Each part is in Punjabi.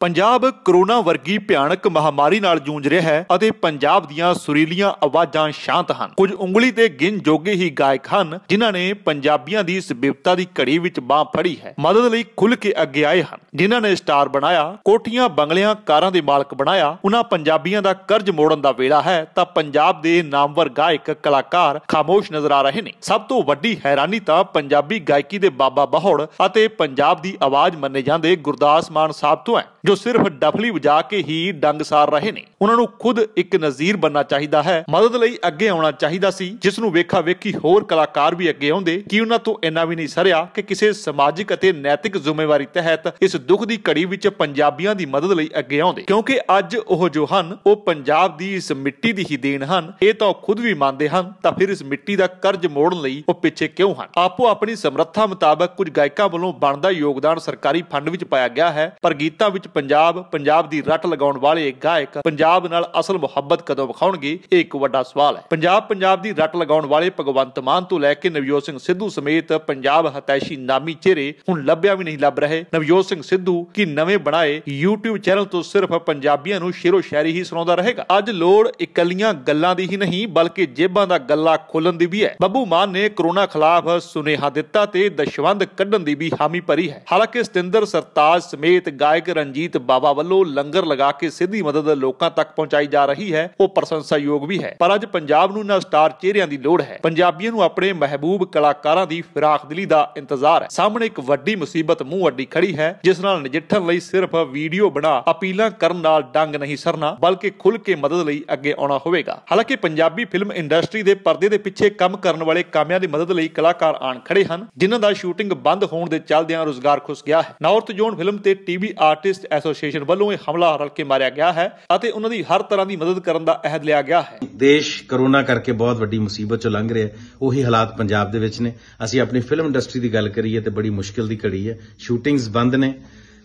ਪੰਜਾਬ ਕਰੋਨਾ ਵਰਗੀ ਭਿਆਨਕ ਮਹਾਮਾਰੀ ਨਾਲ ਜੂਝ ਰਿਹਾ ਹੈ ਅਤੇ ਪੰਜਾਬ ਦੀਆਂ ਸੁਰੀਲੀਆਂ ਆਵਾਜ਼ਾਂ ਸ਼ਾਂਤ ਹਨ ਕੁਝ ਉਂਗਲੀ ਤੇ ਗਿਣ ਜੋਗੇ ਹੀ ਗਾਇਕ ਹਨ ਜਿਨ੍ਹਾਂ ਨੇ ਪੰਜਾਬੀਆਂ ਦੀ ਇਸ ਵਿਪਤਾ ਦੀ ਘੜੀ ਵਿੱਚ ਬਾਹ ਫੜੀ ਹੈ ਮਦਦ ਲਈ ਖੁੱਲ ਕੇ ਅੱਗੇ ਆਏ ਹਨ ਜਿਨ੍ਹਾਂ ਨੇ ਸਟਾਰ ਬਣਾਇਆ ਕੋਠੀਆਂ ਬੰਗਲਿਆਂ ਕਾਰਾਂ ਦੇ ਮਾਲਕ ਬਣਾਇਆ ਉਹਨਾਂ ਪੰਜਾਬੀਆਂ ਦਾ ਕਰਜ਼ ਮੋੜਨ ਦਾ ਵੇਲਾ ਹੈ ਤਾਂ ਪੰਜਾਬ ਦੇ ਨਾਮਵਰ ਗਾਇਕ ਕਲਾਕਾਰ ਖਾਮੋਸ਼ ਨਜ਼ਰ ਆ ਰਹੇ ਨੇ ਸਭ ਤੋਂ ਵੱਡੀ ਹੈਰਾਨੀ ਤਾਂ ਪੰਜਾਬੀ ਗਾਇਕੀ ਦੇ ਬਾਬਾ ਬਹੌੜ ਅਤੇ ਪੰਜਾਬ ਦੀ ਆਵਾਜ਼ ਮੰਨੇ ਜਾਂਦੇ ਗੁਰਦਾਸ ਮਾਨ ਸਾਹਿਬ ਤੋਂ ਹੈ ਜੋ ਸਿਰਫ ਡਫਲੀ ਵਜਾ ਕੇ ਹੀ ਡੰਗ ਸਾਰ ਰਹੇ ਨੇ ਉਹਨਾਂ ਨੂੰ ਖੁਦ ਇੱਕ ਨਜ਼ੀਰ ਬੰਨਣਾ ਚਾਹੀਦਾ ਹੈ ਮਦਦ ਲਈ ਅੱਗੇ ਆਉਣਾ ਚਾਹੀਦਾ ਸੀ ਜਿਸ ਨੂੰ ਵੇਖਾ ਵੇਖੀ ਹੋਰ ਕਲਾਕਾਰ ਵੀ ਅੱਗੇ ਆਉਂਦੇ ਕਿ ਉਹਨਾਂ ਤੋਂ ਇੰਨਾ ਵੀ ਨਹੀਂ ਸਰਿਆ ਕਿ ਕਿਸੇ ਸਮਾਜਿਕ ਅਤੇ ਨੈਤਿਕ ਜ਼ਿੰਮੇਵਾਰੀ ਤਹਿਤ ਇਸ ਦੁੱਖ ਦੀ ਘੜੀ ਵਿੱਚ ਪੰਜਾਬੀਆਂ ਦੀ ਮਦਦ ਲਈ ਅੱਗੇ ਆਉਂਦੇ ਕਿਉਂਕਿ ਅੱਜ ਉਹ ਜੋ ਹਨ ਉਹ ਪੰਜਾਬ ਦੀ ਇਸ ਮਿੱਟੀ ਦੀ ਹੀ ਦੇਣ ਹਨ ਇਹ ਤਾਂ ਖੁਦ ਵੀ ਮੰਨਦੇ ਹਨ ਤਾਂ ਫਿਰ ਇਸ ਮਿੱਟੀ ਦਾ ਕਰਜ਼ ਮੋੜਨ ਲਈ ਉਹ ਪਿੱਛੇ ਕਿਉਂ ਹਨ ਆਪੋ ਆਪਣੀ ਸਮਰੱਥਾ ਮੁਤਾਬਕ ਕੁਝ ਗਾਇਕਾਂ ਵੱਲੋਂ ਬਣਦਾ ਯੋਗਦਾਨ ਸਰਕਾਰੀ ਫੰਡ ਵਿੱਚ ਪਾਇਆ ਗਿਆ ਹੈ ਪਰ ਗੀਤਾਂ ਵਿੱਚ ਪੰਜਾਬ ਪੰਜਾਬ ਦੀ ਰੱਟ ਲਗਾਉਣ ਵਾਲੇ ਗਾਇਕ ਪੰਜਾਬ ਨਾਲ ਅਸਲ ਮੁਹੱਬਤ ਕਦੋਂ ਵਿਖਾਉਣਗੇ ਇਹ ਇੱਕ ਵੱਡਾ ਸਵਾਲ ਹੈ ਪੰਜਾਬ ਪੰਜਾਬ ਦੀ ਰੱਟ ਲਗਾਉਣ ਵਾਲੇ ਭਗਵੰਤ ਮਾਨ ਤੋਂ ਲੈ ਕੇ ਨਵਜੋਤ ਸਿੰਘ ਸਿੱਧੂ ਸਮੇਤ ਪੰਜਾਬ ਹਤੈਸ਼ੀ ਨਾਮੀ ਚਿਹਰੇ ਹੁਣ ਲੱਭਿਆ ਵੀ ਨਹੀਂ ਲੱਭ ਰਹੇ ਨਵਜੋਤ ਸਿੰਘ ਸਿੱਧੂ ਕੀ ਨਵੇਂ ਬਣਾਏ YouTube ਚੈਨਲ ਤੋਂ ਸਿਰਫ ਪੰਜਾਬੀਆਂ ਨੂੰ ਸ਼ੇਰੋ ਸ਼ਾਇਰੀ ਹੀ ਸੁਣਾਉਂਦਾ ਰਹੇਗਾ ਅੱਜ ਲੋੜ ਇਕੱਲੀਆਂ ਗੱਲਾਂ ਦੀ ਹੀ ਨਹੀਂ ਬਲਕਿ ਜੇਬਾਂ ਦਾ ਗੱਲਾ ਖੋਲਣ ਦੀ ਵੀ ਹੈ ਬੱਬੂ ਮਾਨ ਨੇ ਕਰੋਨਾ ਖਿਲਾਫ ਸੁਨੇਹਾ ਦਿੱਤਾ ਤੇ ਦਸ਼ਵੰਦ ਕੱਢਣ ਦੀ ਵੀ ਹਾਮੀ ਭਰੀ ਹੈ ਹਾਲਾਂਕਿ ਸਤਿੰਦਰ ਸਰਤਾਜ ਸਮੇਤ ਗਾਇਕ ਰਣਜੀਤ ਸ਼ਹੀਦ ਬਾਬਾ ਵੱਲੋਂ ਲੰਗਰ ਲਗਾ ਕੇ ਸਿੱਧੀ ਮਦਦ ਲੋਕਾਂ ਤੱਕ ਪਹੁੰਚਾਈ ਜਾ ਰਹੀ ਹੈ ਉਹ ਪ੍ਰਸ਼ੰਸਾਯੋਗ ਵੀ ਹੈ ਪਰ ਅੱਜ ਪੰਜਾਬ ਨੂੰ ਨਾ ਸਟਾਰ ਚਿਹਰਿਆਂ ਦੀ ਲੋੜ ਹੈ ਪੰਜਾਬੀਆਂ ਨੂੰ ਆਪਣੇ ਮਹਿਬੂਬ ਕਲਾਕਾਰਾਂ ਦੀ ਫਿਰਾਕਦਲੀ ਦਾ ਇੰਤਜ਼ਾਰ ਹੈ ਸਾਹਮਣੇ ਇੱਕ ਵੱਡੀ ਮੁਸੀਬਤ ਮੂੰਹ ਅੱਡੀ ਖੜੀ ਹੈ ਜਿਸ ਨਾਲ ਨਜਿੱਠਣ ਲਈ ਸਿਰਫ ਵੀਡੀਓ ਬਣਾ ਅਪੀਲਾਂ ਕਰਨ ਨਾਲ ਡੰਗ ਨਹੀਂ ਸਰਨਾ ਬਲਕਿ ਖੁੱਲ ਕੇ ਮਦਦ ਲਈ ਅੱਗੇ ਆਉਣਾ ਹੋਵੇਗਾ ਹਾਲਾਂਕਿ ਪੰਜਾਬੀ ਫਿਲਮ ਇੰਡਸਟਰੀ ਦੇ ਪਰਦੇ ਦੇ ਪਿੱਛੇ ਕੰਮ ਕਰਨ ਵਾਲੇ ਕਾਮਿਆਂ ਦੀ ਮਦਦ ਲਈ ਕਲਾਕਾਰ ਆਣ ਖੜੇ ਹਨ ਜਿਨ੍ਹਾਂ ਦਾ ਸ਼ੂਟਿੰਗ ਬੰਦ ਹੋਣ ਦੇ ਚੱਲਦਿਆਂ ਰੋਜ਼ਗਾਰ ਖੁੱਸ ਗਿਆ ਹੈ ਨਾਰਥ ਜ਼ੋਨ ਫਿਲਮ ਤੇ ਟੀਵੀ ਆਰਟਿਸਟ ਐਸੋਸੀਏਸ਼ਨ ਵੱਲੋਂ ਇਹ ਹਮਲਾ ਰਲ ਕੇ ਮਾਰਿਆ ਗਿਆ ਹੈ ਅਤੇ ਉਹਨਾਂ ਦੀ ਹਰ ਤਰ੍ਹਾਂ ਦੀ ਮਦਦ ਕਰਨ ਦਾ ਅਹਿਦ ਲਿਆ ਗਿਆ ਹੈ ਦੇਸ਼ ਕਰੋਨਾ ਕਰਕੇ ਬਹੁਤ ਵੱਡੀ ਮੁਸੀਬਤ ਚੋਂ ਲੰਘ ਰਿਹਾ ਉਹੀ ਹਾਲਾਤ ਪੰਜਾਬ ਦੇ ਵਿੱਚ ਨੇ ਅਸੀਂ ਆਪਣੀ ਫਿਲਮ ਇੰਡਸਟਰੀ ਦੀ ਗੱਲ ਕਰੀਏ ਤੇ ਬੜੀ ਮੁਸ਼ਕਿਲ ਦੀ ਘੜੀ ਹੈ ਸ਼ੂਟਿੰਗਸ ਬੰਦ ਨੇ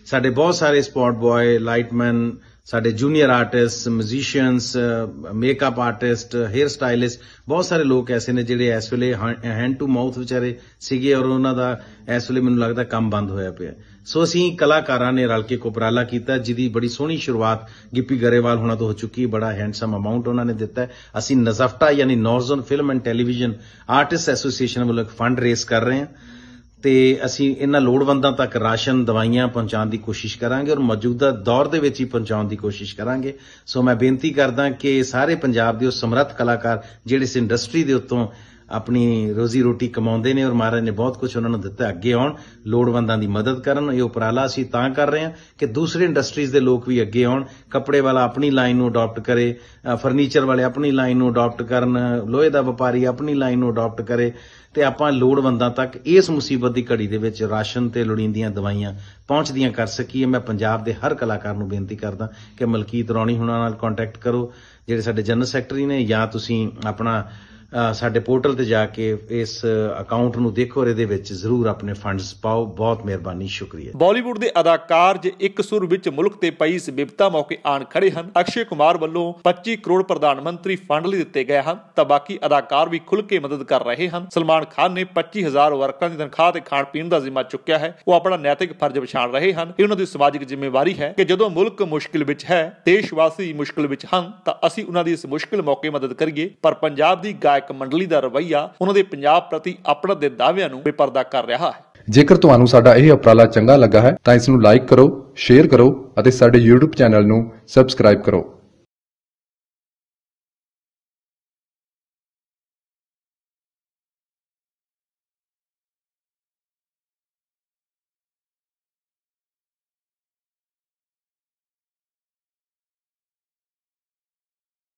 ਸਾਡੇ ਬਹੁਤ ਸਾਰੇ ਸਪੌਟ ਬॉय ਲਾਈਟਮੈਨ ਸਾਡੇ junior artist musicians makeup artist hair stylist ਬਹੁਤ ਸਾਰੇ ਲੋਕ ਐਸੇ ਨੇ ਜਿਹੜੇ ਇਸ ਵੇਲੇ ਹੈਂਡ ਟੂ ਮਾਊਥ ਵਿਚਾਰੇ ਸੀਗੇ ਔਰ ਉਹਨਾਂ ਦਾ ਇਸ ਵੇਲੇ ਮੈਨੂੰ ਲੱਗਦਾ ਕੰਮ ਬੰਦ ਹੋਇਆ ਪਿਆ ਸੋ ਅਸੀਂ ਕਲਾਕਾਰਾਂ ਨੇ ਰਲ ਕੇ ਕੋਪਰਾਲਾ ਕੀਤਾ ਜਿਹਦੀ ਬੜੀ ਸੋਹਣੀ ਸ਼ੁਰੂਆਤ ਗਿੱਪੀ ਗਰੇਵਾਲ ਹੋਣਾ ਤੋਂ ਹੋ ਚੁੱਕੀ ਬੜਾ ਹੈਂਡਸਮ ਅਮਾਉਂਟ ਉਹਨਾਂ ਨੇ ਦਿੱਤਾ ਅਸੀਂ ਨਜ਼ਫਟਾ ਯਾਨੀ northern film and television artist association ਵੱਲੋਂ ਫੰਡ ਰੇਸ ਕਰ ਰਹੇ ਹਾਂ ਤੇ ਅਸੀਂ ਇਹਨਾਂ ਲੋੜਵੰਦਾਂ ਤੱਕ ਰਾਸ਼ਨ ਦਵਾਈਆਂ ਪਹੁੰਚਾਉਣ ਦੀ ਕੋਸ਼ਿਸ਼ ਕਰਾਂਗੇ ਔਰ ਮੌਜੂਦਾ ਦੌਰ ਦੇ ਵਿੱਚ ਹੀ ਪਹੁੰਚਾਉਣ ਦੀ ਕੋਸ਼ਿਸ਼ ਕਰਾਂਗੇ ਸੋ ਮੈਂ ਬੇਨਤੀ ਕਰਦਾ ਕਿ ਸਾਰੇ ਪੰਜਾਬ ਦੇ ਉਹ ਸਮਰੱਥ ਕਲਾਕਾਰ ਜਿਹੜੇ ਇਸ ਇੰਡਸਟਰੀ ਦੇ ਉੱਤੋਂ ਆਪਣੀ ਰੋਜ਼ੀ ਰੋਟੀ ਕਮਾਉਂਦੇ ਨੇ ਔਰ ਮਹਾਰਾਜ ਨੇ ਬਹੁਤ ਕੁਝ ਉਹਨਾਂ ਨੂੰ ਦਿੱਤਾ ਅੱਗੇ ਆਉਣ ਲੋੜਵੰਦਾਂ ਦੀ ਮਦਦ ਕਰਨ ਇਹ ਉਪਰਾਲਾ ਅਸੀਂ ਤਾਂ ਕਰ ਰਹੇ ਹਾਂ ਕਿ ਦੂਸਰੇ ਇੰਡਸਟਰੀਜ਼ ਦੇ ਲੋਕ ਵੀ ਅੱਗੇ ਆਉਣ ਕੱਪੜੇ ਵਾਲਾ ਆਪਣੀ ਲਾਈਨ ਨੂੰ ਅਡਾਪਟ ਕਰੇ ਫਰਨੀਚਰ ਵਾਲੇ ਆਪਣੀ ਲਾਈਨ ਨੂੰ ਅਡਾਪਟ ਕਰਨ ਲੋਹੇ ਦਾ ਵਪਾਰੀ ਆਪਣੀ ਲਾਈਨ ਨੂੰ ਅਡਾਪਟ ਕਰੇ ਤੇ ਆਪਾਂ ਲੋੜਵੰਦਾਂ ਤੱਕ ਇਸ ਮੁਸੀਬਤ ਦੀ ਘੜੀ ਦੇ ਵਿੱਚ ਰਾਸ਼ਨ ਤੇ ਲੋੜੀਂਦੀਆਂ ਦਵਾਈਆਂ ਪਹੁੰਚਦੀਆਂ ਕਰ ਸਕੀਏ ਮੈਂ ਪੰਜਾਬ ਦੇ ਹਰ ਕਲਾਕਾਰ ਨੂੰ ਬੇਨਤੀ ਕਰਦਾ ਕਿ ਮਲਕੀਤ ਰੌਣੀ ਹੁਣਾਂ ਨਾਲ ਕੰਟੈਕਟ ਕਰੋ ਜਿਹੜੇ ਸਾਡੇ ਜਨਰਲ ਸੈਕਟਰੀ ਨੇ ਜਾਂ ਤੁਸੀਂ ਆਪਣਾ ਸਾਡੇ ਪੋਰਟਲ ਤੇ ਜਾ ਕੇ ਇਸ ਅਕਾਊਂਟ ਨੂੰ ਦੇਖੋ ਔਰ ਇਹਦੇ ਵਿੱਚ ਜ਼ਰੂਰ ਆਪਣੇ ਫੰਡਸ ਪਾਓ ਬਹੁਤ ਮਿਹਰਬਾਨੀ ਸ਼ੁਕਰੀਆ ਬਾਲੀਵੁੱਡ ਦੇ ਅਦਾਕਾਰ ਜੇ ਇੱਕ ਸੁਰ ਵਿੱਚ ਮੁਲਕ ਤੇ ਪਈ ਇਸ ਵਿਪਤਾ ਮੌਕੇ ਆਣ ਖੜੇ ਹਨ ਅਕਸ਼ੇ ਕੁਮਾਰ ਵੱਲੋਂ 25 ਕਰੋੜ ਪ੍ਰਧਾਨ ਮੰਤਰੀ ਫੰਡ ਲਈ ਦਿੱਤੇ ਗਏ ਹਨ ਤਾਂ ਬਾਕੀ ਅਦਾਕਾਰ ਵੀ ਖੁੱਲ ਕੇ ਮਦਦ ਕਰ ਰਹੇ ਹਨ ਸਲਮਾਨ ਖਾਨ ਨੇ 25000 ਵਰਕਰਾਂ ਦੀ ਤਨਖਾਹ ਤੇ ਖਾਣ ਪੀਣ ਦਾ ਜ਼ਿੰਮਾ ਚੁੱਕਿਆ ਹੈ ਉਹ ਆਪਣਾ ਨੈਤਿਕ ਫਰਜ਼ ਪਛਾਣ ਰਹੇ ਹਨ ਇਹ ਉਹਨਾਂ ਦੀ ਸਮਾਜਿਕ ਜ਼ਿੰਮੇਵਾਰੀ ਹੈ ਕਿ ਜਦੋਂ ਮੁਲਕ ਮੁਸ਼ਕਿਲ ਵਿੱਚ ਹੈ ਦੇਸ਼ਵਾਸੀ ਮੁਸ਼ਕਿਲ ਵਿੱਚ ਹਨ ਤਾਂ ਅਸੀਂ ਉਹਨਾਂ ਦੀ ਇਸ ਮੁਸ਼ਕਿਲ ਮੌਕੇ ਮਦਦ ਕਰੀਏ ਪਰ ਪੰਜਾਬ ਦੀ ਗਾਇ ਪ੍ਰਚਾਰਕ ਮੰਡਲੀ ਦਾ ਰਵਈਆ ਉਹਨਾਂ ਦੇ ਪੰਜਾਬ ਪ੍ਰਤੀ ਆਪਣਾ ਦੇ ਦਾਅਵਿਆਂ ਨੂੰ ਬੇਪਰਦਾ ਕਰ ਰਿਹਾ ਹੈ ਜੇਕਰ ਤੁਹਾਨੂੰ ਸਾਡਾ ਇਹ ਉਪਰਾਲਾ ਚੰਗਾ ਲੱਗਾ ਹੈ ਤਾਂ ਇਸ ਨੂੰ ਲਾਈਕ ਕਰੋ ਸ਼ੇਅਰ ਕਰੋ ਅਤੇ ਸਾਡੇ YouTube ਚੈਨਲ ਨੂੰ ਸਬਸਕ੍ਰਾਈਬ ਕਰੋ